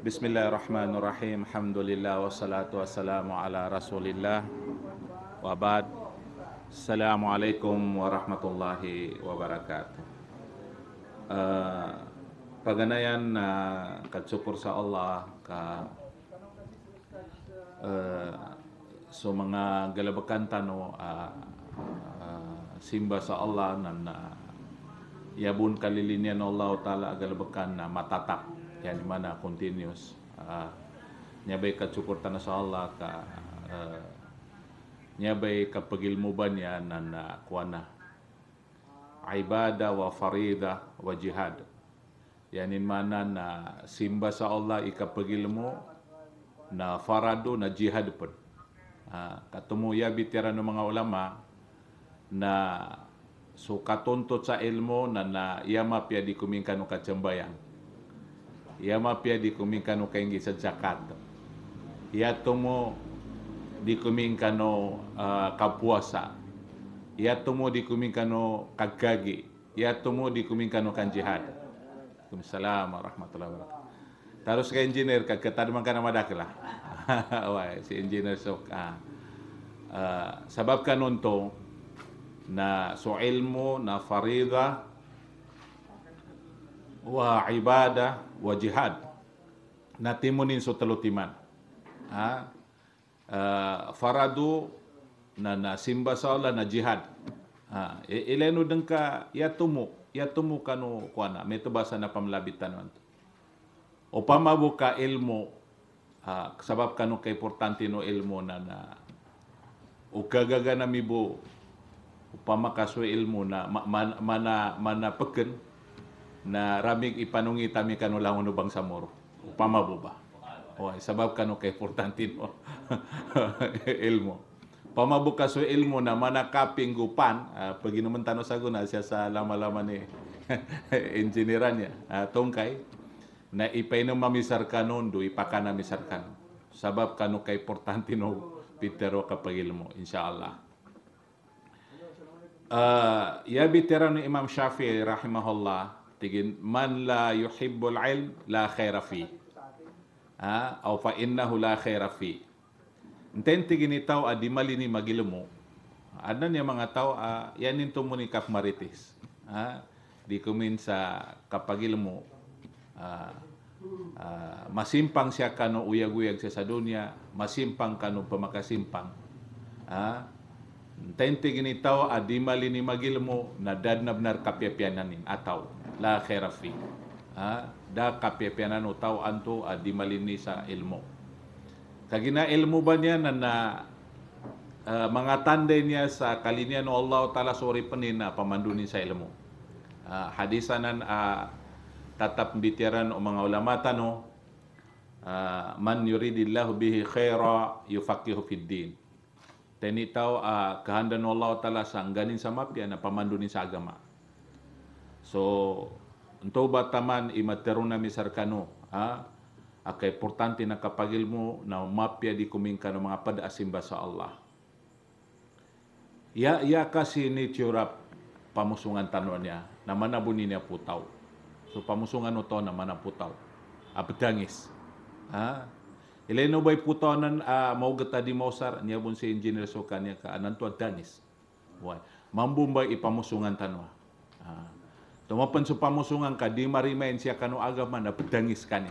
Bismillahirrahmanirrahim. Alhamdulillah wassalatu wassalamu ala Rasulillah. Wa ba'd. Assalamualaikum warahmatullahi wabarakatuh. Uh, eh, paganayan na uh, eh, katsupor sa Allah ka uh, eh, so mga galabakan tano uh, uh, simba sa Allah na, na yabun kalilinian Allah taala galabakan na matatak yani mana continuous uh, ah. nyabay ka suporta na sa Allah ka uh, eh, nyabay ka pagilmuban niya na nakuana ibada wa farida wa jihad yani mana na simba sa Allah ikapagilmo na farado na jihad pun uh, ya bitira ng mga ulama na so katuntot sa ilmo na na iya mapya di kumingkan ng kacambayang yama pia dikuminkano kaingisa zakat yatomo dikuminkano uh, eh, kapuasa yatomo dikuminkano kagagi yatomo dikuminkano kanjihad Assalamualaikum warahmatullahi wabarakatuh Terus ke engineer ke ketar makan nama dak lah. Wah, si engineer sok ah. Uh, eh, sabab kanunto na so ilmu na farida wa ibadah wa jihad na timunin so telutiman ha uh, faradu na na simba sala na jihad ha e, elenu dengka ya tumu ya tumu kanu kuana meto basa na pamlabitan man upama buka ilmu ha sebab kanu kay importante no ilmu na na gagaga na mibo upama kaso ilmu na mana mana, mana peken na ramig ipanungita mi kanu lang uno bang samor upamabo ba o sabab kanu kay importante no ilmo pamabo ka so ilmo na manakaping gupan uh, ah, paginuman tano sa guna siya sa lama-lama ni engineeran niya uh, ah, tongkay na ipainom mamisar kanon do ipakana misar kanon sabab kanu kay importante no pitero kapag ilmo insyaallah uh, ah, ya bitera ano, ni Imam Syafi'i rahimahullah tigin man la yuhibbul ilm la khaira fi ha aw fa innahu la khaira fi enten tigin itaw adimali ni magilmo anan yang mga tao uh, ah, yanin tumunikap maritis ha di kumin sa kapagilmo uh, uh, masimpang siya kano uyag-uyag siya sa dunya masimpang kano pamakasimpang ha enten tigin itaw adimali ni magilmo nadadnabnar kapyapyanan ataw la khaira fi ha da kape penano tau anto adi malini sa ilmu kagina ilmu ba niya na, na uh, e, mga tanday sa kalinian Allah taala sori penina pamandunin sa ilmu uh, hadisanan uh, tatap bitiran o mga ulama tano uh, man yuridillahu bihi khaira yufaqihu fid din Tani tau uh, kahandan Allah Ta'ala sangganin sama pia na pamandunin sa agama. So, ntoba bataman imatero na misarkano. Ha? Aka importante na kapagil mo na mapya di kumingka ng mga padasimba sa Allah. Ya, ya kasi ni Tiyorap pamusungan tanwa niya, na manabunin niya putaw. So pamusungan no to na ang Abdangis. Ha? Ileno ba'y putaw na uh, mau di Mosar niya bun si engineer so kanya ka, anan danis. Why? Mambumbay ipamusungan tanwa. Ha? Tumapan pamusungan ka, di marimain siya kanu agama na ka niya.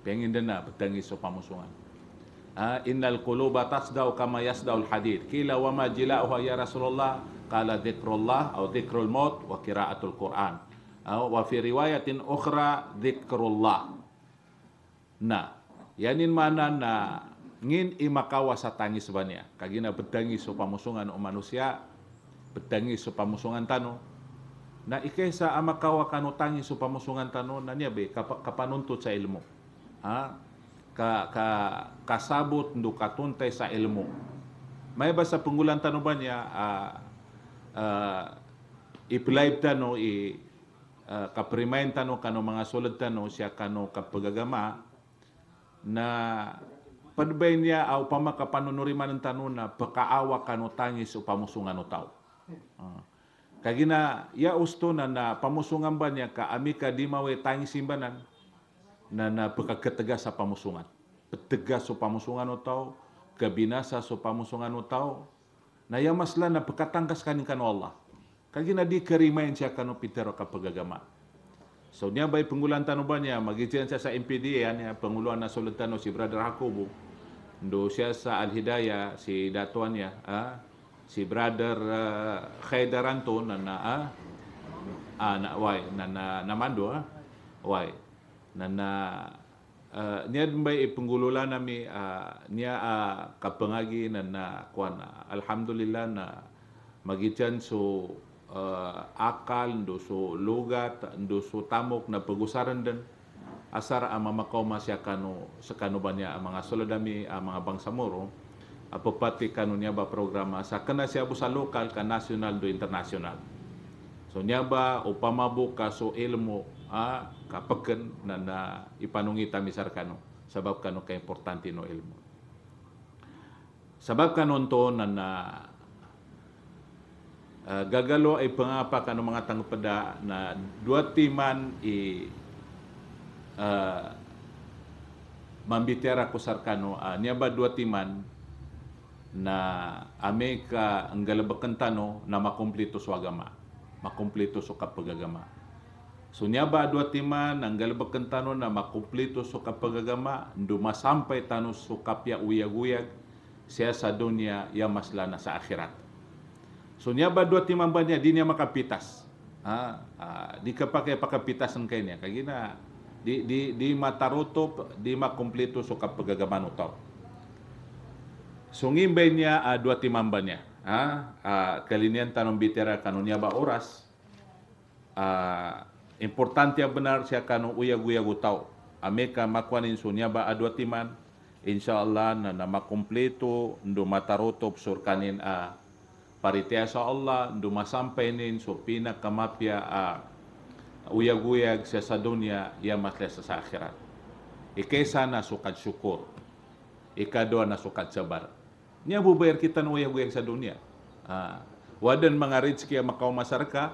Pengin din na bedangis supamusungan. Ah, innal quluba tasdaw kama yasdaw al-hadid. Kila wa ma uha ya Rasulullah. Kala zikrullah, au zikrul maut wa kiraatul Qur'an. Ah, wa fi riwayatin ukhra zikrullah. Na, yanin mana na ngin imakawa sa tangis ba niya. Kagina sa supamusungan o manusia, sa supamusungan tanong, na ikay sa amakawa kanutangi so pamusungan tanon na niya be kap, kapanuntot sa ilmo ha ka, ka kasabot ndo katuntay sa ilmo may ba sa pungulan tanon ba niya uh, uh, iplive i uh, kaprimayan tano kano mga sulod tano siya kano kapagagama na padbay niya aw pamakapanunuriman ng tanon na pakaawa kano tangis o pamusungan o tao uh. Kagina ya usto na pamusungan ba niya ka amika di mawe tangi simbanan na na pagkategas sa pamusungan. Petegas sa pamusungan o tao, kabinasa sa pamusungan o tao, na yamasla na pagkatangkas kanikan Allah. Kagina di kerimain siya kanu pitero ka pagagama. So niya ba'y pengulan tanu ba niya, magijian siya sa MPDA ya niya, penguluan na si Brother Hakubu, ndo siya sa Al-Hidayah, si datuan niya, ah, si Brother uh, Khaidaranto na na uh, uh, na why na na namando uh, why na na uh, niya may ipunggulula nami uh, niya uh, kapangagi na na kwan alhamdulillah na magichan so uh, akal do so lugat do so tamok na pagusaran din asar ang mamakoma siya kano sa kano ba niya ang mga solodami ang mga moro apopati ba programa sa kana siya sa lokal ka national do international. So nyaba upamabo ka so ilmo ah, kapagkan na na ipanungita misar kano sabab kanu ka importante no ilmo. Sabab kanon to na na uh, gagalo ay pangapa kano mga tangpeda na duati man i uh, mambitera ko sarkano uh, ah, niya ba duati man na ame ka ang galabakan tano na makumpleto so agama. Makumpleto so kapagagama. So niya ba adwa timan ang galabakan tano na makumpleto so kapagagama, dumasampay tano so kapya uyag-uyag, siya sa dunya ya masla na sa akhirat. So niya ba adwa timan ba niya, di niya makapitas. Ha? Ah, di ka pa kaya pakapitasan kay niya. Kagina, di, di, di matarotop, di makumpleto so kapagagama no tao. niya a ah, dua niya Ha? Ah, a, ah, kalinian tanong bitera kanunya ba oras. A, importante ang benar siya kanu uya guya gutau Ameka makwanin sunya ba a dua timan. Insyaallah na na makumpleto ndo matarotop surkanin a paritea sa Allah ndo masampay nin so pinakamapya a uyag-uyag siya sa dunya ya matlesa sa akhirat. Ikesa na sukat syukur. Ika na sukad sabar. Ini bu Bayar kita wayah wayang dunia, Ah. Wadan mangarizki sama makau masyarakat.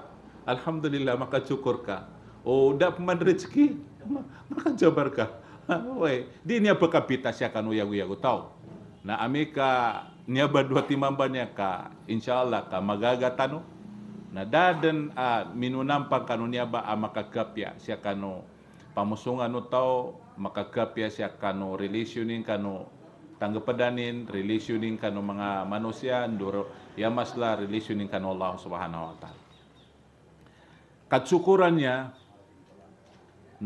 Alhamdulillah maka ka. Oh, dak peman rezeki, maka ka. wae, di ini apa kapitas ya kan uya uya tahu. Nah, Amerika nyaba dua banyak ka, insyaallah Allah ka magaga tanu. Nah, daden a uh, minunampang kanu nyaba a makagapya siya kanu pamusungan nu tau ya siya kanu relationing kanu tanggapadanin, relationing kanong mga manusia, duro yamasla, relationing kano Allah subhanahu wa ta'ala. Katsukuran niya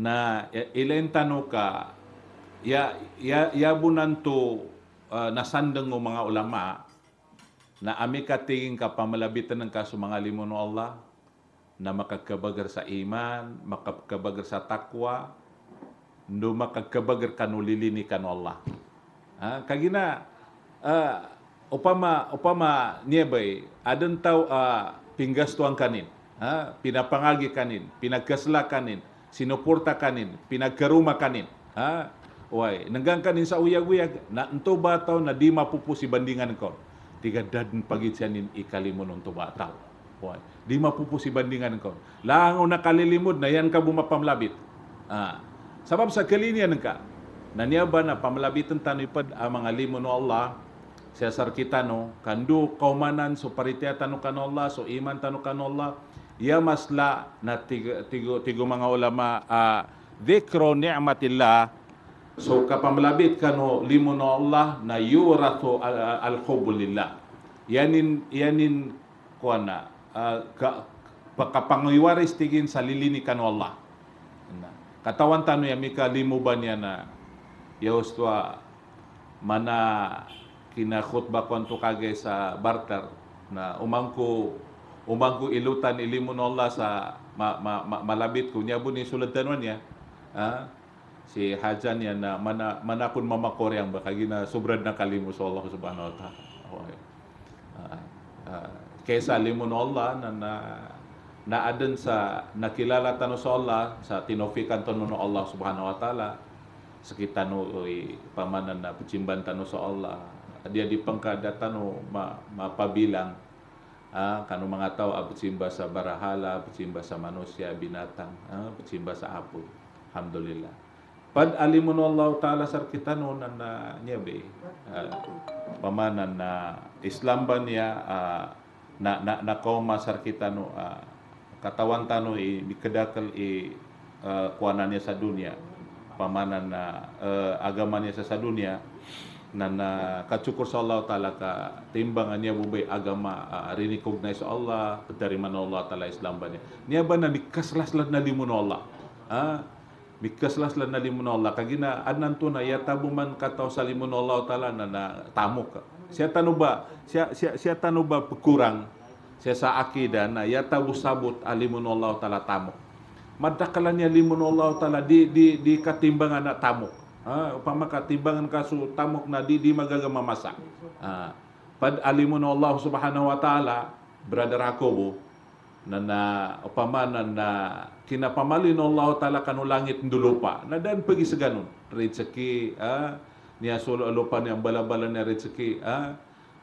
na ilentano ka, ya, ya, ya to uh, nasandang ng mga ulama na ami katingin ka pamalabitan ng kaso mga limo no Allah na makakabagar sa iman, makakabagar sa takwa, no makakabagar kanulilini kano Allah. Uh, kagina uh, ah, upama upama niebay adan tau uh, ah, tuang kanin. Ha? Pinapangagi kanin, pinagkasla kanin, sinuporta kanin, pinagkaruma kanin. Ha? Uy, nanggang kanin sa uyag-uyag, na ito ba na di mapupo si bandingan ko? Tigadad ng pagitsanin ikalimon ng tuba tao. Uy, di mapupo si bandingan ko. Lango na kalilimod na yan ka bumapamlabit. Ha? Sabab sa kalinian ka, naniyaban na pamalabitan tanipad ang mga limo no Allah sesar kita no kandu kaumanan so paritea tanu Allah, so iman tanu kan Allah, ya masla na tigo, tigo, tigo mga ulama uh, dhikro ni'matillah so kapamlabit kano limo no Allah na yurathu al, al lillah yanin yanin kuana uh, ka, pakapangiwaris tigin sa lilini kan Allah katawan tanu ya mika limo ba niya na ya mana kina khutbah kontu kage sa barter na umangku umangku ilutan ilimun Allah sa ma, ma, ma, malabit ko niya buni sulatan niya ha? si hajan yan na mana manakun mamakor yang baka na sobrad na kalimu sa Allah subhanahu wa ta'ala okay. uh, uh, limun Allah na na na aden sa nakilala tanu sa Allah sa tinofikan tanu Allah subhanahu wa ta'ala nu oi pamananna pecimban tanu Allah dia di pengkada tanu ma, ma bilang ah, kanu mengatau ah, cimba sa barahala cimba sa manusia binatang ah, cimba sa apoy alhamdulillah pad alimun Allah taala sar kita nu nyabe ah, pamanan na Islam ban ya na na na kau masar kita nu katawan tanu i kedakel i kuananya sa dunia pamanan na ah, uh, eh, agama niya sa dunia ah, na kacukur sa Allah Ta'ala ka timbangan niya bubay agama uh, ah, recognize Allah kateriman Allah Ta'ala Islam ba niya niya ba na mikaslaslat na limun Allah ah mikaslaslat na limun Allah kagina anan to na ya buman kataw sa limun Allah Ta'ala na, na tamo ka siya tanu ba siya siya, siya tanu ba pekurang siya sa akidah na ya sabut alimun Allah Ta'ala matakalannya limunallahu taala di di di katimbangan nak tamuk, Ha, upama katimbangan kasu tamuk na di di magagama masa. Ha, pad alimunallahu subhanahu wa taala brother Jacobo na na upama na, na kinapamalin Allah taala kanu langit ndulupa na dan pergi seganun rezeki ha, ni sulo lupa niyang balabala niya rezeki ha,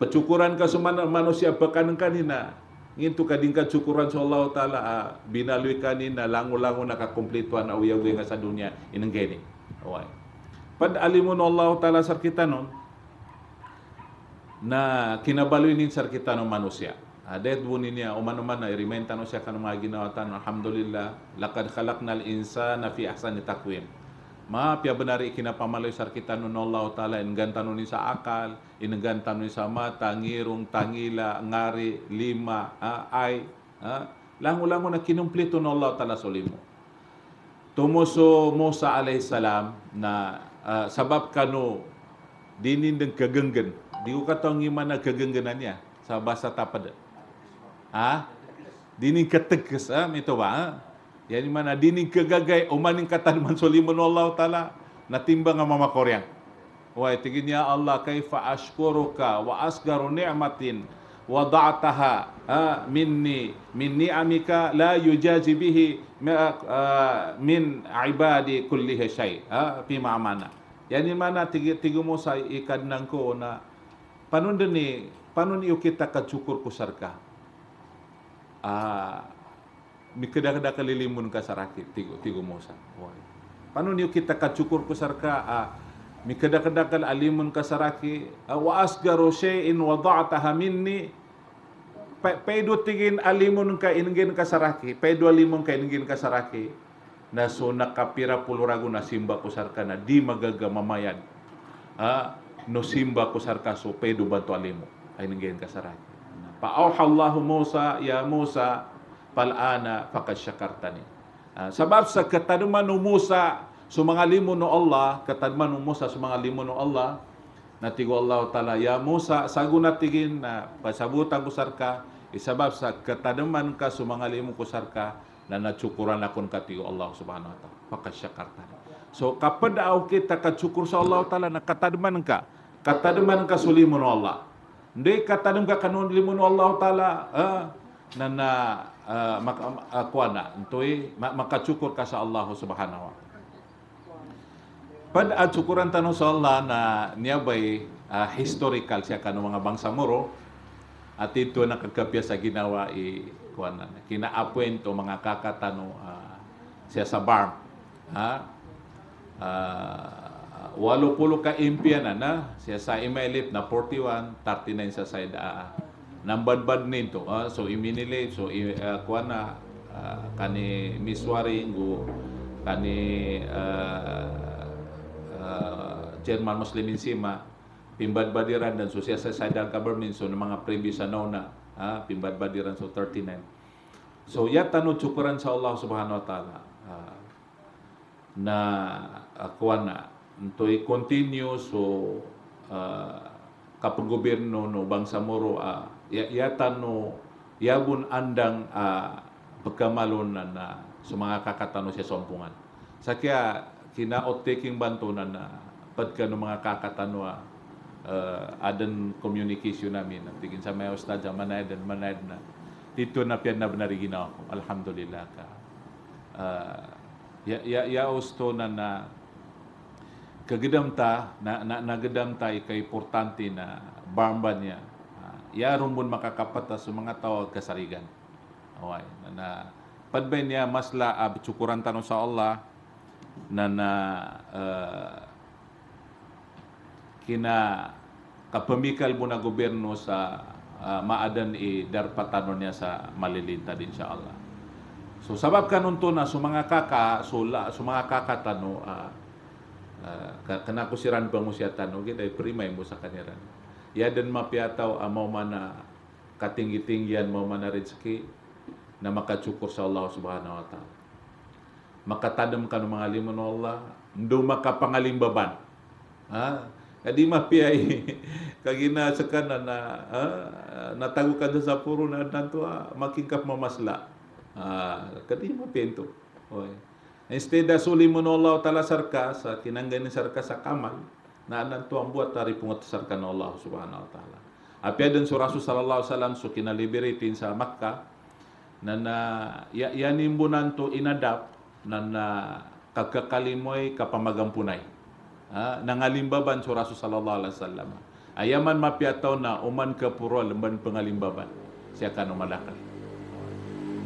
pecukuran kasu sumana manusia bakanan kanina ngintu kadingka syukuran allah taala ah, binalui kanina langu-langu nakakomplituan au yawe nga sa dunia Inanggeni away pad alimun Allah taala sar kita non na kinabaluin nin sa kita no manusia Ada buni niya, ah, umanuman na, oman remind tanong siya kanong mga Alhamdulillah, lakad khalaqnal insana fi ahsani takwim. Ma, piabenari ikinapamaloy sarkitano nallahu ta'ala, inagantano ni sa akal, inagantano ni sa mata, ngirong, tangila, ngari, lima, ah, ay, ah, lango-lango na kinumplito nallahu ta'ala sa limo. Tumuso Musa alayhi salam na uh, sabab kano dinin ng kagenggen. Di ko katong iman na kagenggenan niya sa basa tapad. Ha? Ah? Dinin katagkas, ah? ito ba? Ah? Yang mana dini kegagai umani kata man solimun Allah taala natimbang sama makoriang. Wa tigin ya Allah kaifa ashkuruka wa asgaru ni'matin wa da'ataha ha, minni minni amika la yujazi min ibadi kulli syai ha fi ma'mana yani mana tiga tiga musa ikadnang ko na panun deni panun iu kita kecukur kusarka ha, mikedak-dak ka kasaraki tigo tigo mosa wai panu niu kita kacukur sarka a mikedak-dak alimun kasaraki wa asgaru shay'in wada'taha minni pedo tigin alimun ka ingin kasaraki pedo alimun ka ingin kasaraki na sona kapira pulu ragu na simba na di magaga mamayan ha no simba sarka so pedo bantu alimu ingin kasaraki Pa auhallahu Musa ya Musa fal'ana faqad syakartani. Ha, ah, sebab seketadmanu Musa sumangalimu no Allah, ketadmanu Musa sumangalimu no Allah, natigo Allah taala ya Musa saguna tigin na pasabutan ko sarka isabab sa katanuman ka sumangalimu ko sarka na nacukuran akon katigo Allah subhanahu wa taala faqad syakartani. So kapadaaw kita kacukur sa Allah taala na katanuman ka katanuman ka sulimu no Allah. Hindi ketademan ka kanun Allah taala. Ah, na na uh, mak, uh, ah, kuana intoy makacukur ka sa Allah subhanahu wa Pad at syukuran tanu sa Allah na niya bay uh, historical siya kanu mga bangsa moro at ito na nakagkapya sa ginawa i kuana kinaapwento mga kakatano uh, siya sa barm ha uh, walo pulo ka impian na siya sa imailip na 41 39 sa side uh, nambadbad nito uh, so iminili so uh, eh, kuana uh, eh, kani miswari ngu kani uh, eh, uh, German Muslim insima pimbadbadiran dan social societal government so mga previous ano na uh, pimbadbadiran so 39 so ya tanu cukuran sa Allah subhanahu wa ta'ala uh, na uh, kuana to continue so uh, kapag gobyerno no bangsa moro uh, ya ya tanu ya bun andang a pekamalon na sumanga kakatano sa sompungan sakya kina taking banto na na pagka no mga kakatano a uh, e, adan communication namin at tingin sa may ustadya manayad dan manayad na dito na pian na benarigin ako alhamdulillah ka uh, ya ya ya usto na na kagadam ta na na gedam ta ikay importante na barmban niya yaron bon makakapata sa mga tao kasarigan. Okay. Na, na padbay niya masla ab ah, cukuran tanong sa Allah na na uh, kina kapamikal mo na gobyerno sa uh, maadan i darpatanon niya sa malilinta din sa Allah. So sabab kanon to na sa kaka so sumanga sa mga kaka tano uh, uh, kanako siran ba mo tano kita primay mo sa kaniran. ya yadan mapiataw amaw ah, mana katinggi-tinggian mau mana rezeki na makacukur sa Allah subhanahu wa ta'ala. Makatadam ka ng mga liman Allah, ndo makapangalimbaban. Ha? Kadi mapiay kagina sa kanan na ha? natago ka sa puro na nanto ha? makingkap mamasla. Ha? Kadi mapiay ito. Instead, asuli mo Allah tala sarkas, sa tinanggan ni sarka sa kamal, Naan tuang buat tari pengetasarkan Allah subhanahu wa ta'ala. Apa dan surah sallallahu alaihi wasallam sukina liberi sa makka nana ya ya nimbunan tu inadap nana kakakalimoy kapamagampunay. Ha, nangalimbaban surah sallallahu alaihi wasallam. Ayaman mapiataw na uman kapuro lemban pengalimbaban. Siya kanumalakal.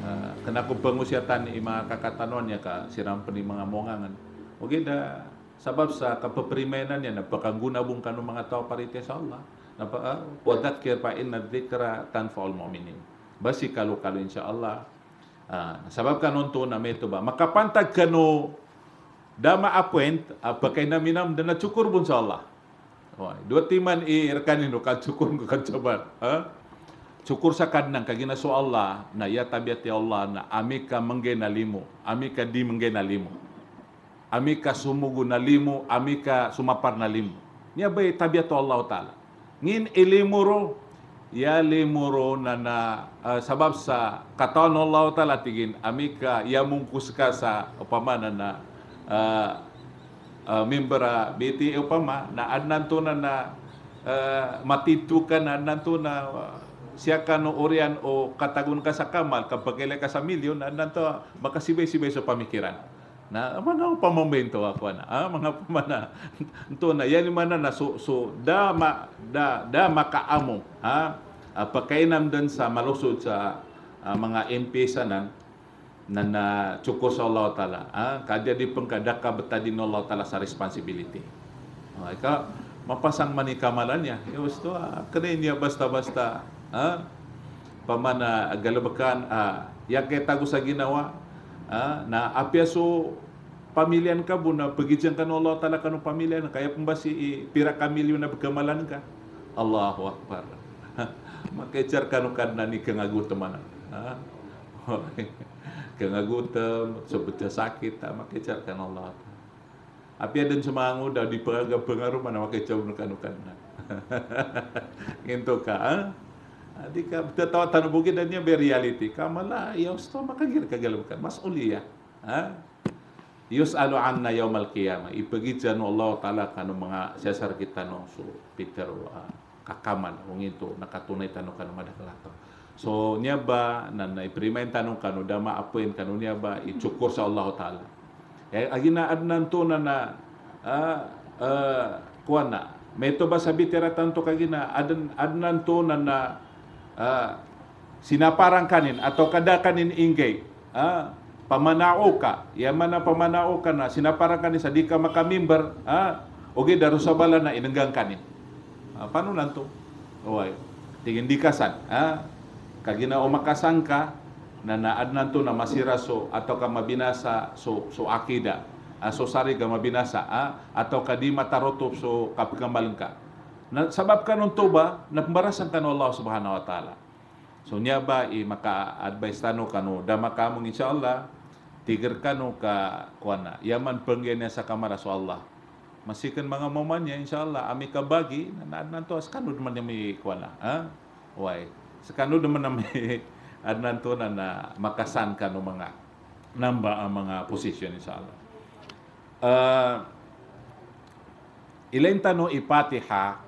Uh, kena ko bangus yatan ima kakatanon ya ka siram peni mga mongangan. Okay dah Sebab sa kapaprimenan yan, napakaguna bong kanu mga tao parite sa Allah. Napa, eh, wa dhakir pa inna dhikra tanfa'ul mu'minin. Basi kalu-kalu Allah. Uh, ah, sabab kanon to na meto ba? Makapantag kano dama appoint apa ah, kay naminam dana cukur bun sa Allah. Wah, dua timan i irkanin no kacukur ko kacaban. Ha? Cukur sa kadnang kagina so Allah na ya tabiat ya Allah na amika ka menggenalimo, ami di mengenalimu. amika sumugo na limo, amika sumapar na limo. Niya ba'y tabiato Allah Ta'ala. Ngin ilimuro, ya limuro na na uh, sabab sa katawan Allah Ta'ala tigin, amika yamungkus ka sa upamana na uh, uh, membra BT upama na ah, ah, adnanto na na uh, matitu ka na adnanto na uh, siya ka no orian o katagun ka sa kamal kapag ka sa milyon na adnanto makasibay-sibay sa pamikiran. na amana pamomento ako na ah, mga pamana to na yan man na so, so da ma, da da makaamo ha ah, ah pakainam dan sa malusod sa ah, mga MP sanan na ah, na cuko sa Allah taala ah kadya di pengkadaka betadin Allah taala sa responsibility ah, ikaw mapasang manikamalan niya ya gusto ya, ah, niya basta-basta ah pamana galabakan ah, ah ya, yaketa ko sa ginawa Ha, na apiaso pamilyan ka bu na Allah Ta'ala kanu pamilyan kaya pembasi i pira kamilyo na bergamalan ka Allahu Akbar maka cer kanu kadna ni kengagu teman kengagu tem sebetulnya sakit tak maka cer kanu Allah Api ada semangu dah dipengaruh pengaruh mana maka cer kanu kadna gitu Adika tatawa tanubugin niya be reality. Kamala yausto makagir kagalabukan. Mas'uliyah. Ha? Yus'alu anna yaumal qiyamah. janu Allah Ta'ala kanu mga sesar kita no. So, Peter, uh, kakaman. wong ito, nakatunay tanu kanu madakalato. So, nya ba, na naiprimay tanu kanu, dama apuin kanu nya ba, itsukur sa Allah Ta'ala. Ya, agina adnan to na na, uh, uh, kuwana, Meto ba sabi tanto kagina, adan, adnan to na na ah, sinaparang kanin atau kada kanin inggay ah, pamanao ka yaman na pamanao ka na sinaparang kanin sa di ka makamember ah, okay darusabala na inenggang kanin ah, paano lang to okay. tingin di kasan ah, kagina o makasangka na naad na to na masira so atau ka mabinasa so so akida ah, so sari ka mabinasa ah, atau ka di matarotop so kapikamal ka na sabab kanon tuba na pembarasan kanu Allah Subhanahu wa taala so niya ba i eh, maka advice tano kanu dama kamong insyaallah tiger kanu ka kuana yaman penggenya sa kamara so Allah masikan mga mamanya insyaallah ami bagi na nanto askanu man mi kuana ha why sekanu naman na may adnan to na, na makasan ka no mga namba ang mga position inshallah. Uh, ah, ilain tanong ipatiha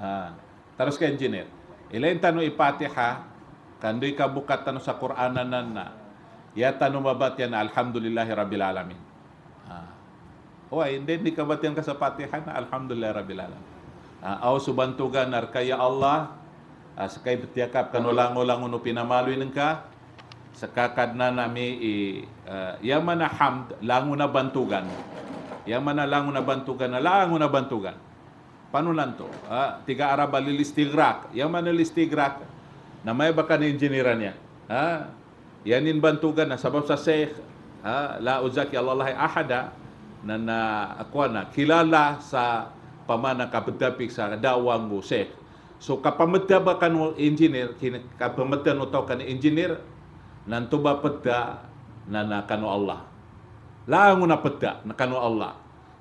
ha. terus ke engineer ilain tanu ipatiha kandu ka buka tanu sa na, ya tanu mabatian alhamdulillahi rabbil alamin ha. Oh, hindi ni kabatian ka sa na alhamdulillah rabbil alamin. Uh, aw subantugan arkaya Allah sa sakay betiyakap kanulang ulang-ulang uno ka, sa kakad na nami i uh, yamana hamd languna bantugan langu ya languna bantugan na languna bantugan panulan to? Ah, Tiga Arab alilistigrak. Yang mana listigrak? Namanya baka na engineerannya. Ha? Yanin bantugan na sabab sa Sheikh. Ha? La uzaki Allah ahada nana na ako kilala sa pamana kapedapik sa dawang mo Sheikh. So kapameta ba engineer, kapameta no tau kan engineer, nanto ba pedda na kanu Allah. Laango na pedda na kanu Allah.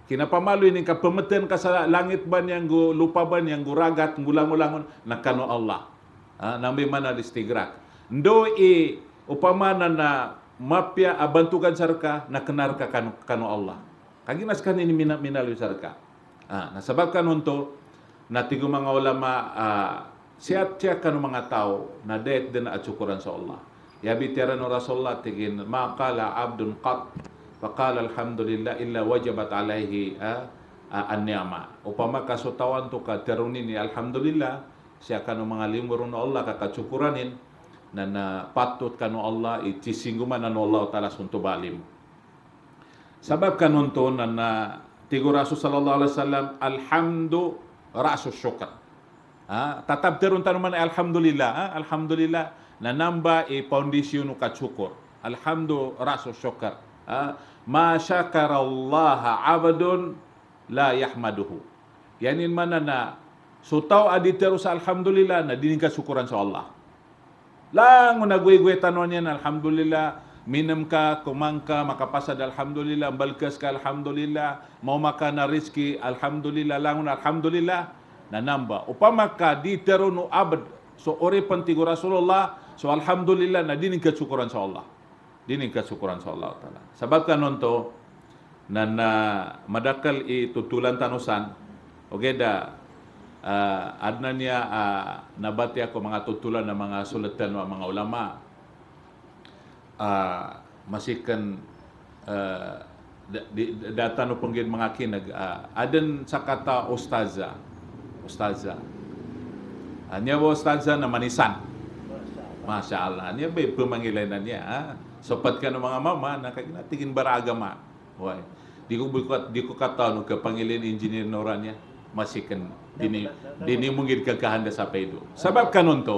Kina pamalu ini ka pemeten ka sa langit ban yang gu lupa ban yang gu ragat ngulang-ulangon nakano Allah. Ha, nambi mana distigrak. Ndo i nana na mapya abantukan sarka na kenar ka kanu, kanu Allah. Kaki naskah ini mina minalu sarka. Ha, nah sebab kan untuk natigo mga ulama uh, siat siya kanu mga tao na dayat sa Allah. Ya tira no Rasulullah tigin maqala abdun qat faqala alhamdulillah illa wajabat alaihi eh, eh, an-ni'ma upama kasutawan tu kadarunini alhamdulillah siakanu mengalimurun Allah kaka cukuranin nana eh, patut kanu Allah iti singguman nana Allah taala suntu balim kan nonton nana tigo Rasul sallallahu alaihi wasallam alhamdu rasul syukur ha tatap derun tanuman alhamdulillah ha? alhamdulillah nanamba namba e pondisi nu kacukur alhamdu rasul syukur Ha? ma syakarallaha 'abdun la yahmaduhu. Yani mana nak? so tau adi terus alhamdulillah na dininka syukuran sa Allah. Lang una gue-gue tanonya alhamdulillah minum ka kumang ka makapasad alhamdulillah balkas ka alhamdulillah mau makan na rezeki alhamdulillah langun alhamdulillah na namba upama ka di terunu abad. so ori penting Rasulullah so alhamdulillah na dininka syukuran sa Allah. dini ka syukuran sa Allah taala sabab kanunto nanna madakal i tutulan tanusan ogeda uh, ah, adnanya uh, nabati ako mga tutulan ng mga sulatan ng mga ulama uh, ah, masikan uh, di, datano panggil mga kinag uh, adan sa kata ustaza ustaza hanya uh, ustaza na manisan Masya Allah. Niya ba yung pemanggilan niya? Ha? sopatkan mga mama nakakina tingin baragama why di ko bukat di ko katao panggilin kapangilin engineer noranya masikan dini dini mungkin kakahanda sa pedo sabab nun kan to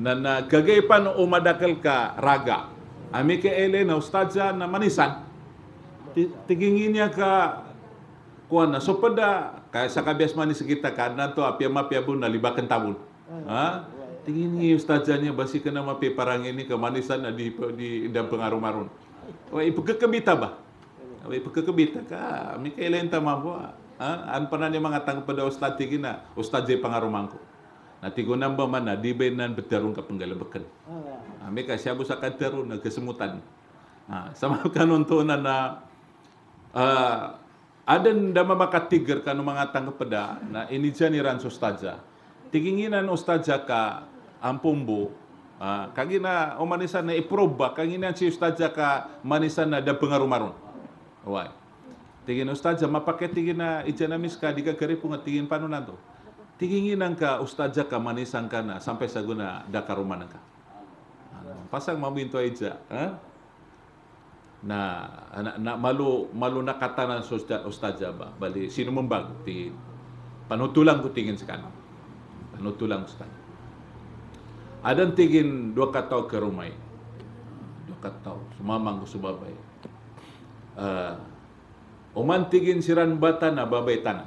na nagagaypan o madakal ka raga ami ka ele na ustadza na manisan tigingin niya ka kuan na sopada, kaya sa kabias manis kita karena to apia mapia na libakan tabun ha ini ustazahnya basi kena mapi parang ini kemanisan di di dan pengaruh-marun. Wai pekekebita bah. Wai pekekebita ka. Mika elenta mampu. Ha? An pernah dia mengatakan kepada ustaz tigina, ustaz je pengaruh mangku. Nanti guna mana di benan berdarung ke penggala beken. Ha, mika darun, sakadarun kesemutan. Ha, nah, sama kan untuk na uh, eh, ada nda maka tiger kanu mangatang kepada na ini jani ran ustazah tiginginan ustazah ka ang pumbo, kagina kagi oh, na umanisan na iproba, kagina si ustadya ah, ka manisan na da pengarumaron. Why? Tingin ustadya, mapaket tingin na ijanamis ka, di ka karipo nga tingin paano na to. Tingin ka ustadya ka manisan ka na sampai sa guna da karumanan ka. uh, anu, pasang maminto aja Ha? Na, na, na malu malu nakatanan sa ustadya, ustadya ba? Bali, sino mong bago? Tingin. Panutulang ko tingin sa Panutulang ustaja adan tigin dua katau ke rumai dua katau sumamang subabay uh, eh, oman tigin siran bata na babay tanah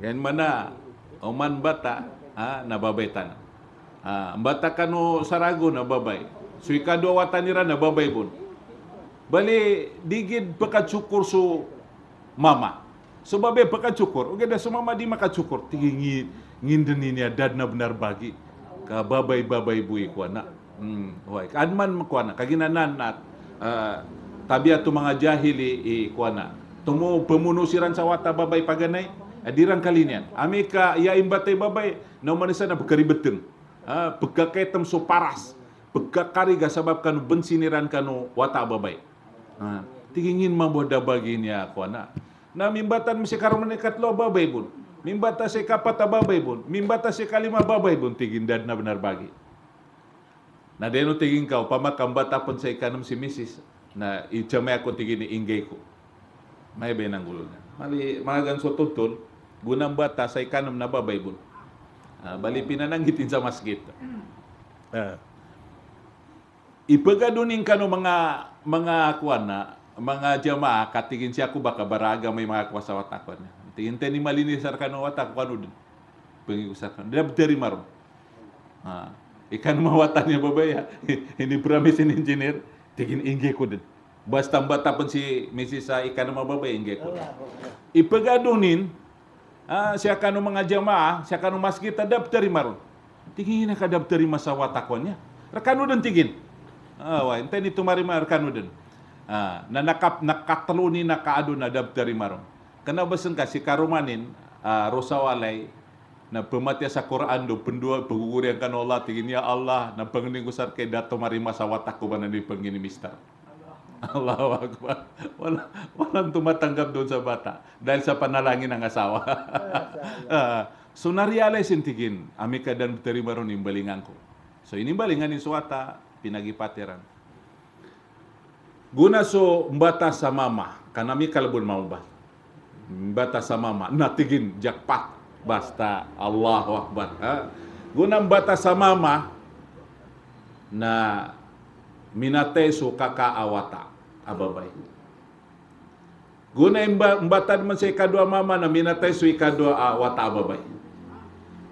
hmm. yan mana oman bata ha, na babay tanah bata kanu sarago na babay suika dua watanira na babay pun bali digid cukur su mama sebabnya cukur. oke dah mama di makacukur tinggi nginden ini adad na benar bagi ka babay-babay buhi hmm, ko na. Mm, huwag. Anman mo ko na, kaginanan at uh, tabi tu mga jahili i ko na. Tumo pemunusiran sa wata babay paganay. Adiran kalinian. Ami ka ya imbatay babay na manisa na pagkaribetin. Uh, tem so paras. ga sabab kanu bensiniran kanu wata babay. Uh, tingin maboda baginya ya ko na. Na mimbatan mesti karo menekat lo babay bun mimbata se kapata babay bun, mimbata se kalima babay bun tingin dad na benar bagi. Na deno tingin kau pamakambata pun sa ikanam si misis na ijamay ako tingin ni ingay ko. May benang gulo na. Mali, mga so tuntun, gunang bata sa ikanam na babay bun. Uh, bali pinananggitin sa masgit. Uh, ipagadunin ka no mga mga kuana, mga jama katigin siya ko baka baraga may mga kuwasawat akon. Tingintay ni Malini Sarkano watak wanud. Pengi usarkan. Dia dari maru. Nah, Ikan mawatannya babaya. ini ini engineer. Tingin ingge kudin. Bas tambah tapen si sa ikan ma babaya ingge kudin. Ipegadunin. Ah, si akan mengajama, si akan mas kita dap dari maru. Tingin ini dap dari masa watakonnya. Rekanu dan tingin. Ah, wah, enten itu mari rekanu dan. Ah, nakap nakatelu ni nakaadu na dap dari maro. Kena besen kasi karumanin uh, ah, rosawalai na pemati sa Quran do pendua pengukur yang kan Allah tigini ya Allah na pengening kusar ke dato mari masa watak ko banan di pengini mister Allah Akbar. Wala, walang tumatanggap doon sa bata dahil sa panalangin ng asawa. Ah, so na-realize tigin, amika dan terima ron imbalingan ko. So inimbalingan ni suwata, pinagipateran. Guna so mbata sa mama, kanami kalbon mau batas samama natigin jakpat basta Allah akbar ha gunang sama samama na minatay so awata ababay guna imba embatan man sa ikadua mama na minate suika ikadua awata ababay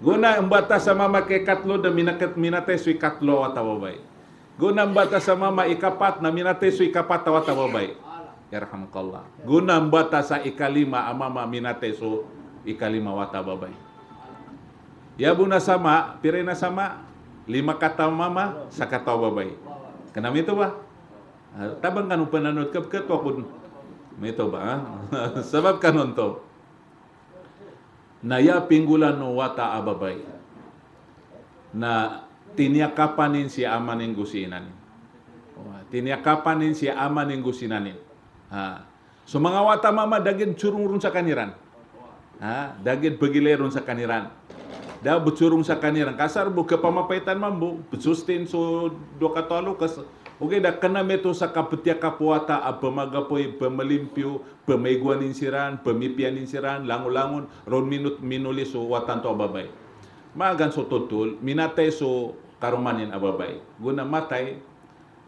guna imbata sa mama kay katlo na minate minatay so ikatlo awata ababay guna imbata sa mama ikapat na minate so ikapat awata ababay yarhamukallah gunam batasa ikalima amama so ikalima babai. ya buna sama pirena sama lima kata mama sakata babai kenapa itu bah ah, tabang kanu penanut kep ket pun itu bah ah? sebab kanun to naya pinggulan wata ababai na tiniakapanin si amanin gusinanin tiniakapanin si amanin gusinanin Ha. So mangawata mama daging curung run sakaniran. Ha, dagin begile run sakaniran. Da becurung sakaniran kasar bu ke pamapaitan mambu besustin so dua kata lu kes Oke, dah kena meto saka petia kapuata apa magapoi pemelimpio pemeguan insiran pemipian insiran langun-langun ron minut minulis so watan to ababai. Magan so totul minateso so karumanin ababai. Guna matai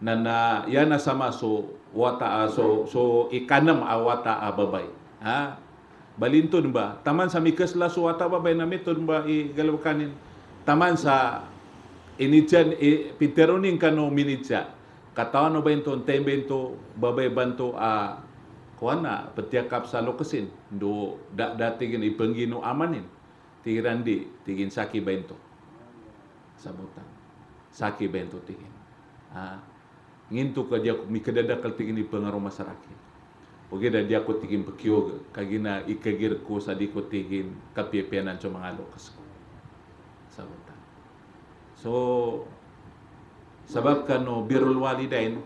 nana yana sama so wata so so ikanam awata babai, ha balintun ba taman sa mikas la so wata babai na metun ba i galawkanin taman sa inijan i piteronin kano minija katawan no bento tembento babay banto a kuana petiakap sa lokesin do dak datigin ipenggino amanin tigiran di tigin saki bento sabutan saki bento tigin ha ngintu ka dia ku kedada kal tingin di pengaruh masyarakat oke da dia ko tingin bekio kagina ikagir ko sadi ko tingin kapiepenan cuma ngalo sku. sabutan so sabab kano birul walidain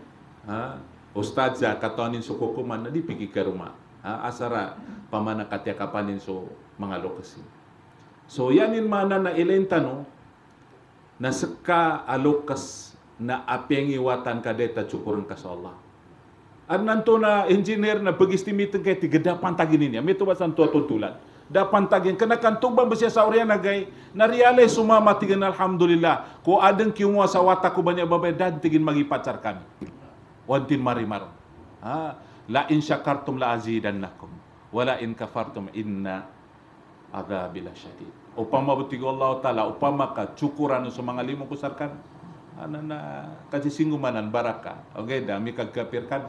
ha ustadza katonin suku ko man na di pigi ka rumah. ha asara pamana katia kapanin so mga lokasi so yanin mana na ilenta no na seka alokas na apiang iwatan ka data cukuran ka Allah. At nanto na engineer na pagistimitin kay tiga dapan tagin niya. May tuwas nanto tuntulan. Dapan tagin. Kena kantuban ba siya sa orya na gay? Na realay sumama tigin alhamdulillah. Ko adeng kiumwa sa watak ko banyak babay dan tigin magipacar kami. Wantin marimar. Ha? La in syakartum la azidan nakum. Wala in kafartum inna adha bila syadid. Upama betigo Allah Ta'ala. Upama ka cukuran sa mga limong kusarkan. anana kasi singumanan baraka oke dami kagapirkan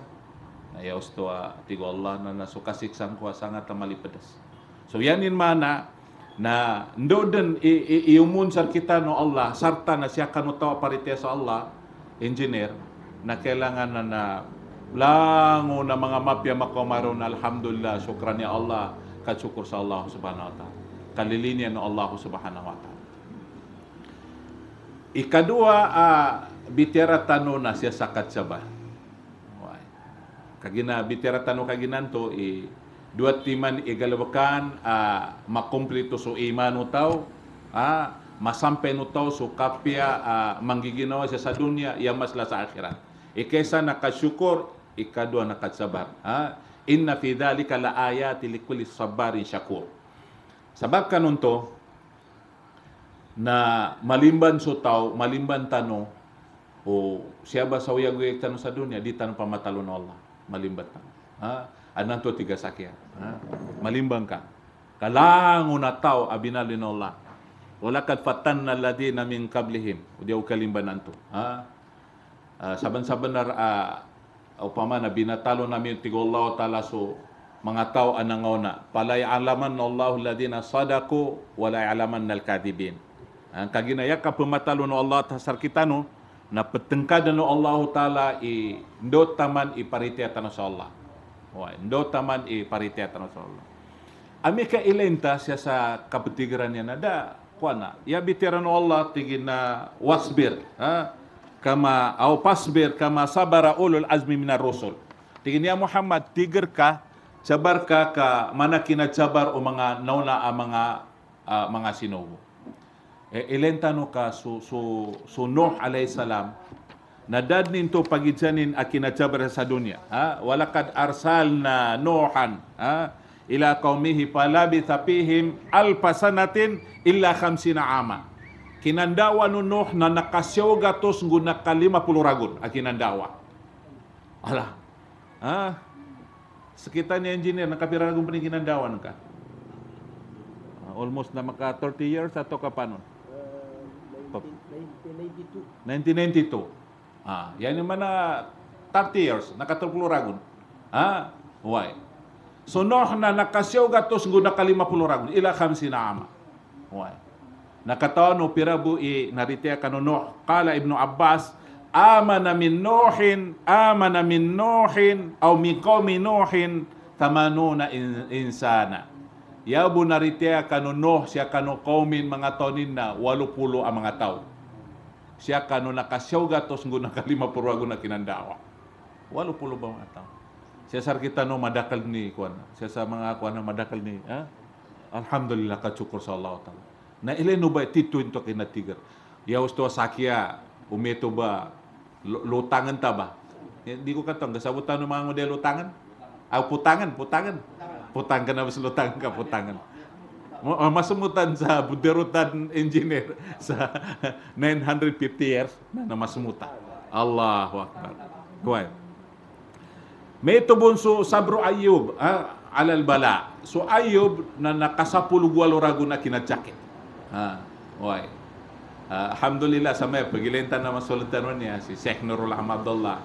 na ya ustoa tigo Allah na suka siksang sangat tamali pedas so yanin mana na ndoden umun sar kita no Allah sarta na siakan utawa sa Allah engineer na kailangan na na lango na mga mapya makomaron alhamdulillah syukran ya Allah syukur sa Allah subhanahu wa ta'ala kalilinian ya no Allah subhanahu wa ta'ala Ikadua, uh, ah, bitira tano na siya sa katsaba. Kagina, bitira tano kaginanto, i e, dua timan igalawakan, uh, makumplito so imano tao, uh, ah, masampay no tao so kapya uh, manggiginawa siya sa dunya, yamas la sa akhirat. Ikesa nakasyukur, ikadua nakatsabar. Ha? Inna fi dhalika la ayati likulli sabarin syakur. Sabab kanunto, na malimban so sutaw, malimban tano, o siya ba sa ya uyag uyag tano sa dunya, di tano pamatalo na Allah. Malimban tano. Ha? Anan to tiga sakya. Ha? Malimban ka. Kalango na tao, abinali na Allah. Walakad fatan na ladina min kablihim. O diyaw kalimbanan to. Ha? Uh, saban-saban na uh, upama na binatalo namin tigo Allah Ta'ala so mga tao anangaw na. Palay alaman na Allah ladina sadaku walay alaman nal kadibin. Ah, kagina yakka pematalu no Allah tasar kitanu na petengkada ya ya no Allah taala i ndo taman i tanah Allah wa ndo taman i tanah Allah amika ilenta sia sa kapetigeran yang ada kuana ya bitiran Allah na wasbir ha kama au pasbir kama sabara ulul azmi minar rusul tigina ya Muhammad tigerka cabarka ka mana kina cabar o mga nauna a mga uh, mga sinubo elentano eh, ka so so so Nuh alay salam nadad ninto pagidyanin a akinatsabra sa dunya ha walakad arsalna nuhan ha ila qaumihi palabitha fihim alfasanatin illa khamsina ama kinandawa no Nuh na nakasyaw gatos nguna ka 50 ragon akinandawa ala ha sekitar ni engineer nakapira ragon pa ka almost na maka 30 years ato kapanon 1992. Ah, yan yung mga 30 years, nakatulpuluragon. Ah, why? So Noah na nakasyaw gatos guna kalima puluragon, ila kamsi na ama. Why? Nakataon no pirabu i naritea kano Noah. Kala Ibnu Abbas, amana min Nohin, amana min Nohin, aw min qawmi Nohin, tamanuna in, insana. Ya bunaritea ya kanu Nuh siya kanu kaumin mga taunin na walupulo ang mga tao. Siya kanu nakasyaw gatos ngun na kalima purwa guna kinandawa. Walupulo ba mga tao? Siya sar kita no madakal ni kuan. Siya sa mga kuan madakal ni. Ha? Eh? Alhamdulillah kacukur sa Allah Ta'ala. Na ilay no ba tituin to kinatigar. Ya usto sakya, umeto ba, lutangan ta ba? Hindi ya, ko katong, gasabutan ng mga lutangan tangan. putangan, putangan. Putangan apa selo tangkap putangan? Eh, Masa mutan sa buderutan engineer sa 950 years na masumuta. Allahu Akbar. Kuwai. Ya. May su sabro Ayub ah, alal bala. So Ayub na nakasapuluh walo rago na kinatsakit. Ha, why? Ya. Uh, alhamdulillah sa may ya, pagilintan na masulatan niya si Sheikh Nurul Ahmadullah.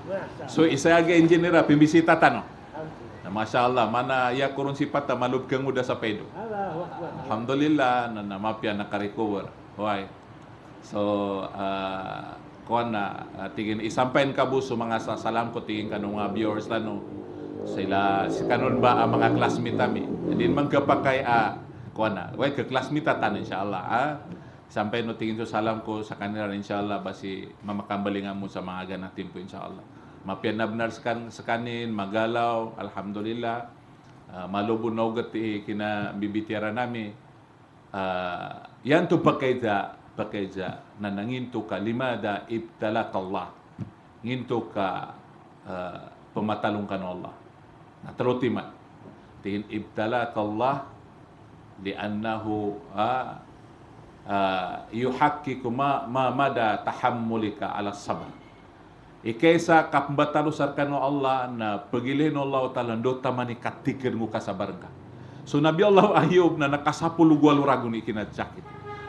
So isa aga engineer pimbisita tanong. Na Masha Allah, mana ya kurun sifat malub kang udah sampai itu. Alhamdulillah, na na mapya na recover. Why? So, uh, ah, kuan na uh, ah, tingin isampain eh, ka buso mga salam ko tingin kanong mga viewers lano sila si kanon ba ang ah, mga classmate kami din manggapakay a kau na why ke classmate insya Allah ah sampai no tingin so salam ko sa kanila insyaallah basi mamakambalingan mo sa mga ganang timpo insyaallah mapiana benar sekan sekanin magalaw alhamdulillah uh, ah, malobu naugati kina bibitiara nami uh, yan tu pakaida pakaida nananginto ka limada ibtala ah, kan Allah nginto ka uh, pematalong ka Allah natalutiman tin ibtala Allah liannahu uh, uh, yuhakkiku ma, ma mada tahammulika ala sabar ikaysa kapbatalo sarkano Allah na pagilin Allah taala do tamani katikir mo kasabarga. So Nabi Allah Ayub na nakasapuluh gualurago ni kinadjakit.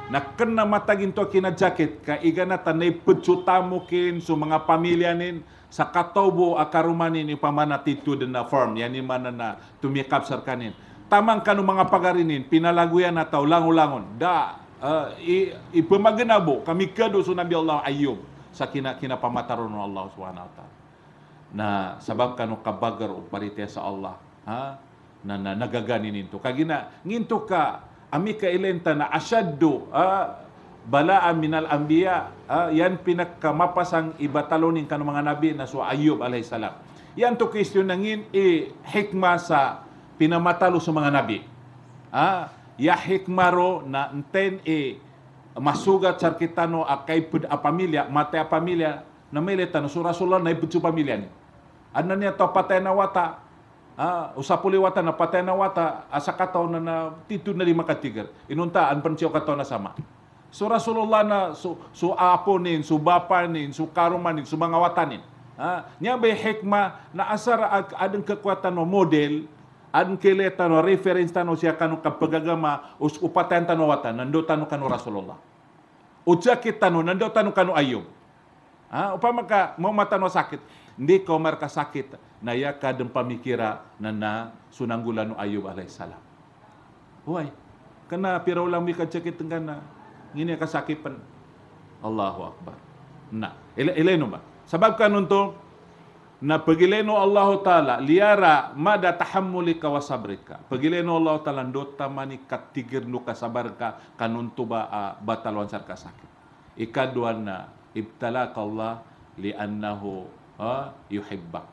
Na kena matagin to kinadjakit ka igana tanay pecutamo kin so mga pamilya nin sa katobo akarumanin ni pamanatitude na farm yani mana na tumikap sarkanin tamang kanu mga pagarinin pinalaguyan na tao langon da uh, ah, ipamaganabo kami kadu so Nabi Allah Ayub sa kina kinapamataron ng Allah subhanahu wa ta'ala na sabab kanu kabagar og parite sa Allah ha na, na nagagani ninto kagina nginto ka ami ka ilenta na asyaddo ha balaan minal anbiya ha? yan ibatalo ibatalonin kanu mga nabi na so Ayub alayhi salam yan to question nangin i eh, hikma sa pinamatalo sa mga nabi ha ya hikmaro na enten e eh, masugat sarkitano a kaipud a pamilya, mate a pamilya, namilitan, surasulan na ipud pamilya ni. Ano niya to, patay na wata, ah, wata na patay na wata, asa kataw na na tito na lima katigar. Inunta, anpansiyo kataw na sama. So Rasulullah na su, su apo nin, su bapa nin, su karuman nin, su mga watanin. Ha? Ah, niya ba hikma na asar adang kekuatan no model ankele eh, tano reference tano siakano kapagagama us upatan tano wata nando tano kano Rasulullah. Ujakit tano nando tano kanu Ayub. Ha? Upama maka mau matano sakit. Hindi ko marka sakit na yaka den pamikira na na sunanggulan no Ayub alaihissalam. Huway. kena piraw lang mi kajakit ngana. Ngini kasakipan. Allahu Akbar. Na. Ile, no ba? Sabab kanun to, na pegileno Allah Ta'ala liara mada tahammulika wa sabrika. Allah Ta'ala dota mani katigir nuka sabarka kanuntuba a batalwan sarka sakit. Ikaduana ibtalaka Allah liannahu ha, yuhibbak.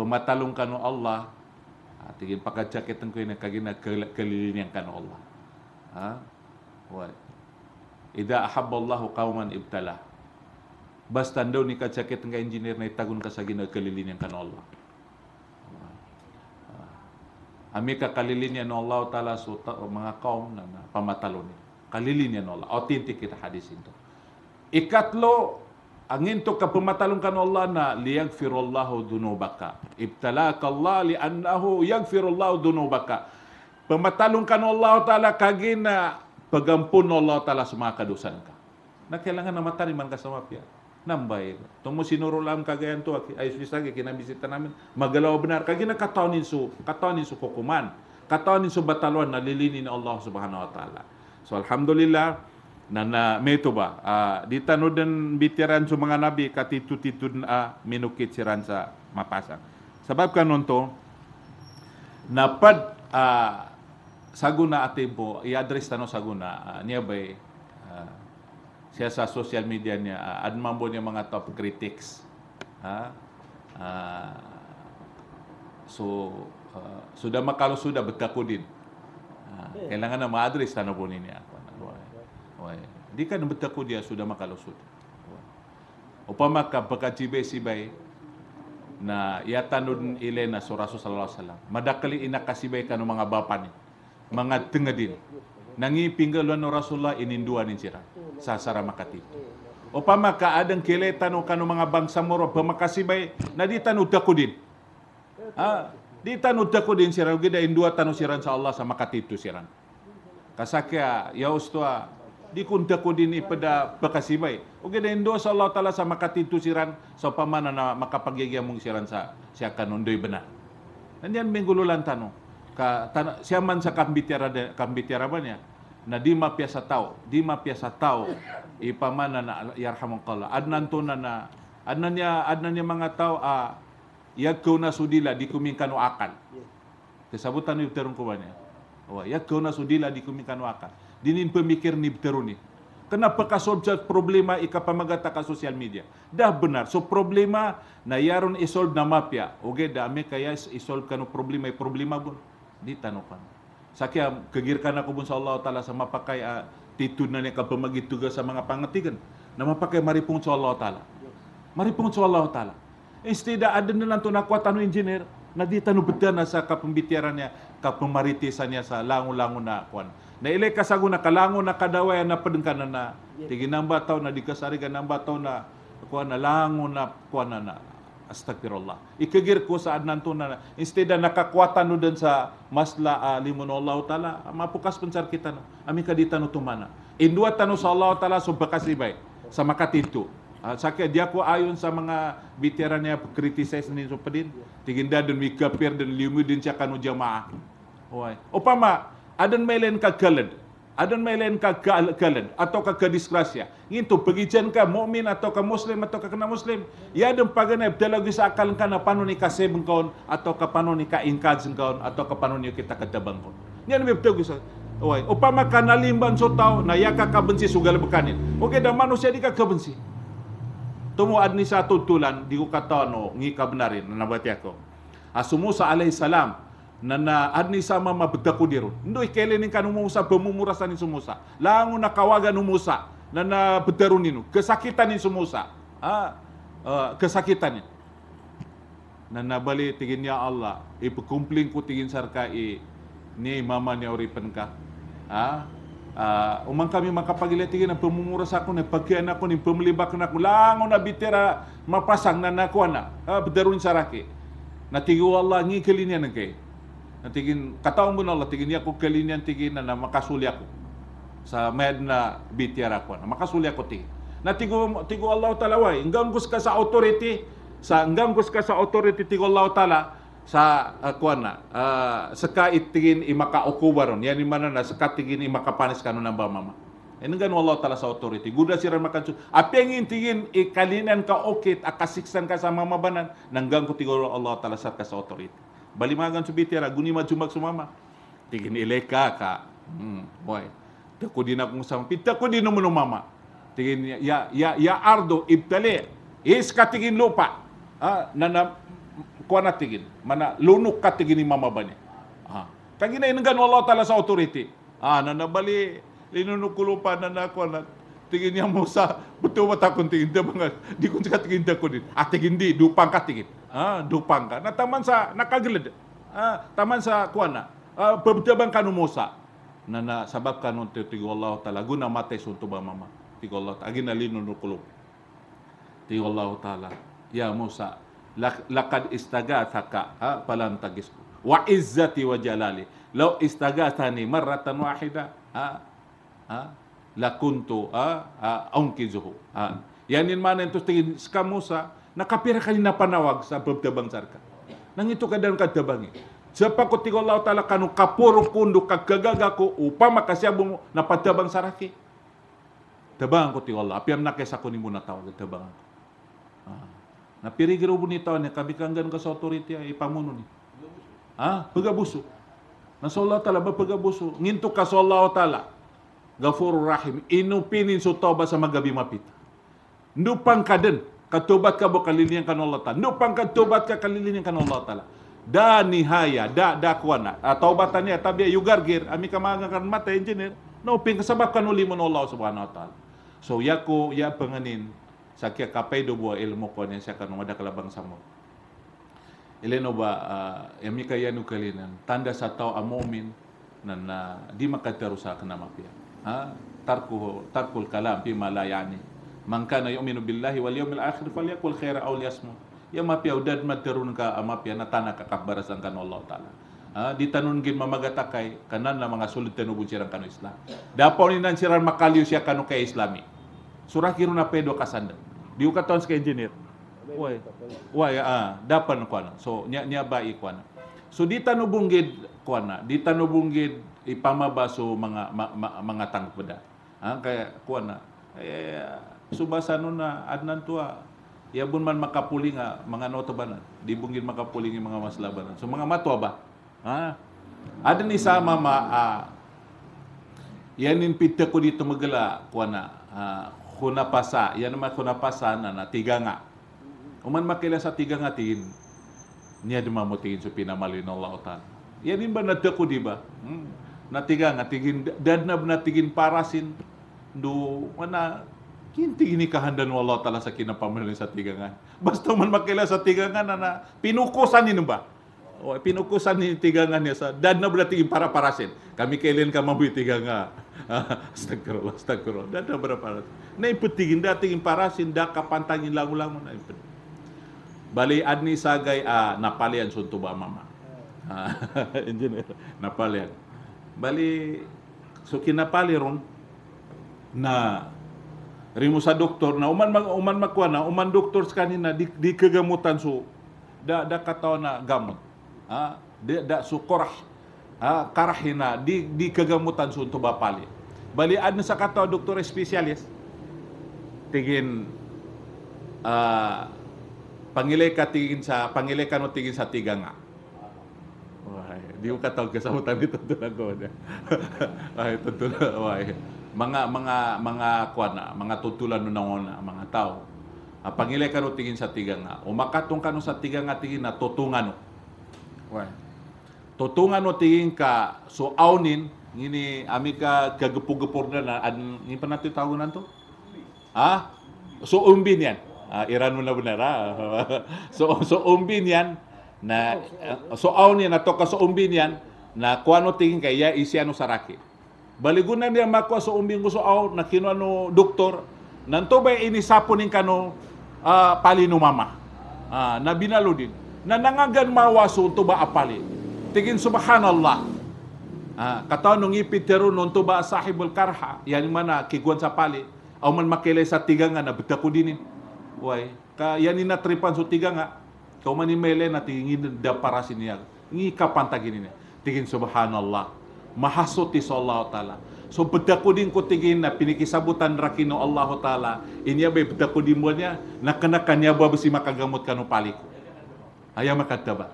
Pematalung kanu Allah tingin pakaca kitang ko kagina kelilin yang kanu Allah. Ha? Wa idza ahabba Allahu ibtalah bastandau ni ka jaket nga engineer na itagun ka sa yang kan Allah. Ami ka kalilin yan Allah Ta'ala so ta, mga kaum na, na pamatalo ni. Kalilin yan Allah. Authentic kita hadis ito. Ikatlo, ang into ka pamatalong kan Allah na liyagfirullahu dunubaka. Ibtalaka Allah liannahu yagfirullahu dunubaka. Pamatalong kan Allah Ta'ala kagina pagampun Allah Ta'ala sa mga kadusan ka. Na kailangan na matariman ka sa mapiyan nambay tungo kagayan to ay kinabisita namin magalaw benar kagina kataonin su kataonin su kukuman kataonin su bataluan, nalilini ni Allah Subhanahu wa taala so alhamdulillah na na meto ba uh, ah, ditano den bitiran su mga nabi katitutitud na uh, minukit siran sa mapasang sabab kanunto napad uh, saguna atempo i-address tano saguna uh, niya bay uh, siya sa social media niya, uh, ah, anuman po niya mga top critics. Ha? Uh, ah. so, uh, sudah makalo sudah betako din. Uh, iya. kailangan na ma-address na po oh, niya. Okay. Di ka na betako dia sudah makalo sudah. Upama ka pagkajibe sibay na yatanod ile na suraso sallallahu alaihi wasallam. Madakali inakasibay ka ng mga bapan, mga tengadin. Nangipinggalan no Rasulullah inindua ni sira. Iya sa saramakat ito. Upama kaadang kiletan o kano mga bangsa ro pamakasibay, na di tanudda ako din. Ha? Di tanudda ako din siran, gida indua tanu siran sa Allah sa ito siran. Kasakya, ya ustwa, di kunda ko din ipada pakasibay. O gida indua sa Allah tala sa ito siran, sa pamana na mong siran sa siya kanundoy benar. Nandiyan minggulan tanong. Ka, tan, siya man sa kambitiara, kambitiara ba niya? na di tao, di tao, ipamana na yarhamong kala. Adnan to na na, adnan niya, adnan niya mga tao, ah, yagkaw na sudila, di o akal. Kasabutan ni ko ba niya. yag yagkaw na sudila, di o akal. Dinin pemikir ni terong ni. Kenapa kasobjat problema ikapamagata ka social media? Dah benar. So problema na yaron isolve na mapya. Oge okay, dami kaya isolve kanu problema, problema bon. Di tanukan. Sakya kegirkan aku pun sallallahu taala sama pakai uh, ah, titunan yang kabel magi tugas sama ngapa ngerti kan. Nama pakai mari pun sallallahu taala. Mari pun sallallahu taala. Istida ada nalan tu nak tanu engineer. Nadi tanu betan nasa sa pembitiarannya ka pemaritisannya sa langu-langu na kuan. Na ile kasagu na kalangu na kadawaya na pedengkan na. Iya. Tigi namba tau na dikasari ka namba tau na kuan na langu na kuan na. Astagfirullah. Ikagir ko sa adnan to na instead na nakakwatan no dun sa masla alimun Allah taala mapukas pensar kita no. Ami kadita no tumana. Indua tanu sa Allah taala so bakas ibay sa makatito. Uh, ah, sakit dia ko ayon sa mga bitiran niya criticize ni so pedin. Tiginda dun mikapir dun limu dun siya kanu jamaah. Oy. Upama adon mailen ka kalad. adun mai lain ka kalen atau ka ka diskrasia ngintu pengijen ka mukmin atau ka muslim atau ka kena muslim ya dem pagane dialogi sa akal kan apa nu nikah se atau ka panu nikah ingkaj bengkon atau ka panu kita kada bengkon nian mi betu gisa oi upama kana limban so tau na ya ka benci sugal bekanin oke dan manusia dikak ka benci tumu adni satu tulan di kata no ngi ka benarin na bati aku asumu sa alai salam nana adni sama ma diro ndo ikele ning kanu musa bemumura ning sumusa langu na kawaga nu musa nana bedaru ninu kesakitan ning sumusa ah uh, kesakitan ni nana bali ya Allah i pekumpling ku tigin sarkai ni mama ni ori penka ah uh, umang kami makapagile tigin na pemumura sa ni bagian aku ni pemlibak na aku langu na bitera mapasang nana ku ana ah, bedaru ni sarake na tigu ya Allah ngikilin kelinya kay tigin kataon mo na tigin ako kalinian tigin na makasuli ako sa med na bitiar ako na makasuli ako ti na tigo tigo Allah taala way gus ka sa authority sa gus ka sa authority tigo Allah taala sa uh, ah, kuan na uh, sa kaitigin imakaukubaron yan man na sa katigin imakapanis kanon ng ba mama Ini kan Allah Ta'ala sa authority. Guda siran makan su. Apa yang intingin ikalinan ka okit, akasiksan ka sa mamabanan, nanggangko tiguro Allah Ta'ala sa ka sa authority. balimagan su bitera gunima cumbak sumama tigin ileka ka hmm boy takudina kung sampi takudina mo mama tigin ya ya ya ardo ibtale is katigin lupa ah nanam kuana tigin mana lunuk katigin mama bani ah na ingan Allah taala sa authority ah nana bali lino lupa na kuana tingin yang Musa betul mata takun tingin dia bangat di kunci kat tingin di dupang katigin ah, dupang na taman sa nakagilid ah, taman sa kuana ah, babdabang kanu Musa na nasabab kanon ti tigo Allah taala guna mates unto ba mama tigo Allah taala ginalino no kulub tigo Allah taala ya Musa lakad taka ha palantagis wa izzati wa jalali law tani, maratan wahida ha ha lakuntu ha, ha unkizuhu ha yanin manen to tingin ka Musa nakapira na panawag sa pagtabang sarka. Nang ito ka kadabangi. Japa ko tigo Allah Ta'ala kanu kapuro kundu kagagaga ko upama kasyabong napatabang saraki. Tabangan ko tigo Allah. Apiam nakes ako ni muna tao. Tabangan ko. Ah. Napirigiro mo ni tao ni kabikanggan ka sa otority ay ipamuno ni. Ah, pagabuso. Nasa Allah Ta'ala ba pagabuso? Nginto ka sa Allah Ta'ala. Gafuro rahim. Inupinin so tao ba sa magabi mapita. Nupang kaden. Katobat ka bo kan Allah Ta'ala. Nupang katobat ka kan Allah Ta'ala. Da nihaya, da dakwana. Uh, tapi tabi yugargir. Ami kamangakan mata, engineer. Nuping kasababkan uli mun Allah Subhanahu Wa Ta'ala. So, yako, ya pengenin. sakia kapai do buah ilmu yang sakan siya kala kalabang samot. Ileno ba, uh, ah, yami kaya Tanda sa tao amomin nan na ah, di makatarusa ka na mapya. Ha? tarku tarkul kalam, pi malayani man kana yu'minu billahi wal yawmil akhir falyakul khaira aw liyasmut ya mapi audad materun ah, ka amapi na tanah kakak barasangkan Allah taala ha ah, ditanun gin mamagatakai kanan la mga sulit tanu bunciran kanu Islam dapau ni nan siran makaliu sia kanu ka Islami surah kiruna pedo kasanda diukat tons ke engineer wai wai ah dapan kuana so nya nya bai kuana so ditanu bunggid kuana ditanu bunggid ipamabaso mga ma, ma, mga tangpeda ha ah, kaya kuana eh, na adnan tua ya bun man makapulinga mga noto banan dibungin makapulingi mga labanan. so mga matua ba ha ada isa sama ma uh, yanin pita ko dito magala kuana uh, kuna pasa yan naman kunapasa na na tiga nga uman makila sa tiga nga tingin niya dumamutingin so pinamalin Allah utan yanin ba nato di diba hmm. natiga nga tingin dad na parasin do mana Kinti inikahandan mo Allah Ta'ala oh, ya, sa kinapamilya sa tigangan. Basta man makila sa tigangan na pinukusan ni ba? O, pinukusan ni tigangan niya sa dad na berarti para parasin. Kami kailin ka mabuhi tiganga. astagfirullah, astagfirullah. Dad na para parasin. Naiputigin dating parasin, da kapantangin lang-lang mo naiputigin. Bali adni sagay a uh, napalian sunto ba mama. Oh. Engineer, napalian. Bali so kinapali ron na Rimu sa doktor na uman mag uman magkuha na uman doktor sa kanina di, di kagamutan so da da kataw na gamot ha da, da so korah ha karahina di di kagamutan so to bapali bali ano sa kataw doktor spesialis tingin uh, ah, pangilay ka tingin sa pangilay ka no tingin sa tiga nga Wah, di ko katawag ka sa hutan ito doon Ay, ito Wah, mga mga mga kuan na mga tutulan no nangon mga tao uh, ah, pangilay kanu tingin sa tiga nga umakatong kanu sa tiga nga tingin na tutungan no well tutungan no tingin ka so aunin ngini ami ka gagupugupor na an ni pa nato tawon nanto ha so umbin yan uh, ah, irano na bunara so so umbin yan na uh, so aunin to ka so umbin yan na kuano tingin kaya isi ano saraki baligunan niya makwa sa umbing so aw na kinuha no doktor ba ini sapon ning kano uh, pali no mama uh, ah, na binalo din na nangagan mawaso ba apali tingin subhanallah uh, ah, kataw nung ipitero ba sahibul karha yan mana kiguan sa pali aw man makilay sa tiga nga nabita ko dinin eh. way ka yan ina tripan so tiga nga kau man imele na tingin da para siniya ngi kapantagin niya tingin subhanallah mahasuti sallallahu taala so bedakudin ko tingin na pinikisabutan rakino Allah taala inya bay bedakudin mo niya nakanakan niya ba si makagamot kanu palik aya makataba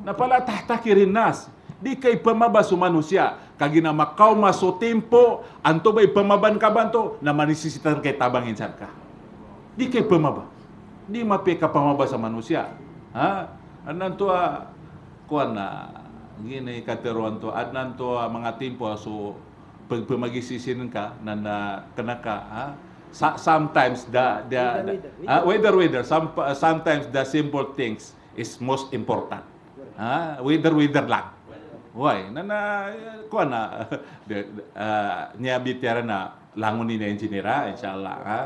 napala tahtakirin nas di kay pamaba manusia kagina makaw maso tempo anto bay pamaban kabanto na manisisitan kay tabang insan ka di kay pamaba di mapeka pamaba sa manusia ha anan to kuan na gini kateruan to at nanto uh, mga timpo ah, so pag pumagisisin ka na, na kanaka ha? Sa, sometimes the the, the uh, weather weather some uh, sometimes the simple things is most important ha? weather weather lang why na na ko na the, uh, niya bitera na langon ni engineer inshallah ha?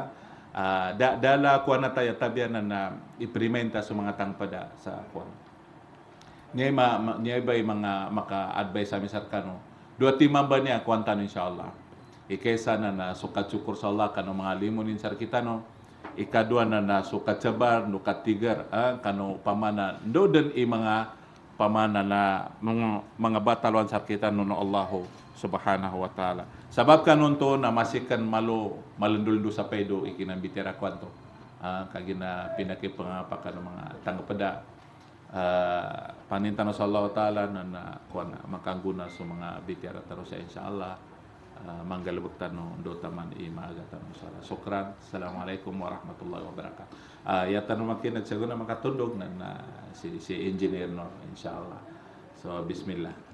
Uh, da, dala ko na tayo tabian na, na implementa sa mga tangpada sa kuan niya ma, ma niya ba mga maka-advise sa amin sir kano dua timan ba niya kwantan insyaallah ikesa na na sukat syukur sa Allah kano mga limon sir kita no ikadua na na sukat sabar no katigar ah, kano pamana do den i mga pamana na mga, mga batalwan sir kita no no Allahu subhanahu wa taala sabab kanon to na masikan malo malunduldo sa pedo ikinambitira kwanto ah, kagina pinakipangapaka ng mga tangapada uh, ah, panintano sa Allah Ta'ala na, na kuan makangguna sa mga bitiara taro sa insyaallah uh, ah, manggalubog tano do taman i maaga tano sa Allah. Sukran. Assalamualaikum warahmatullahi wabarakatuh. Uh, ya tano makin at saguna makatudog na, na si, si engineer no insyaallah. So bismillah.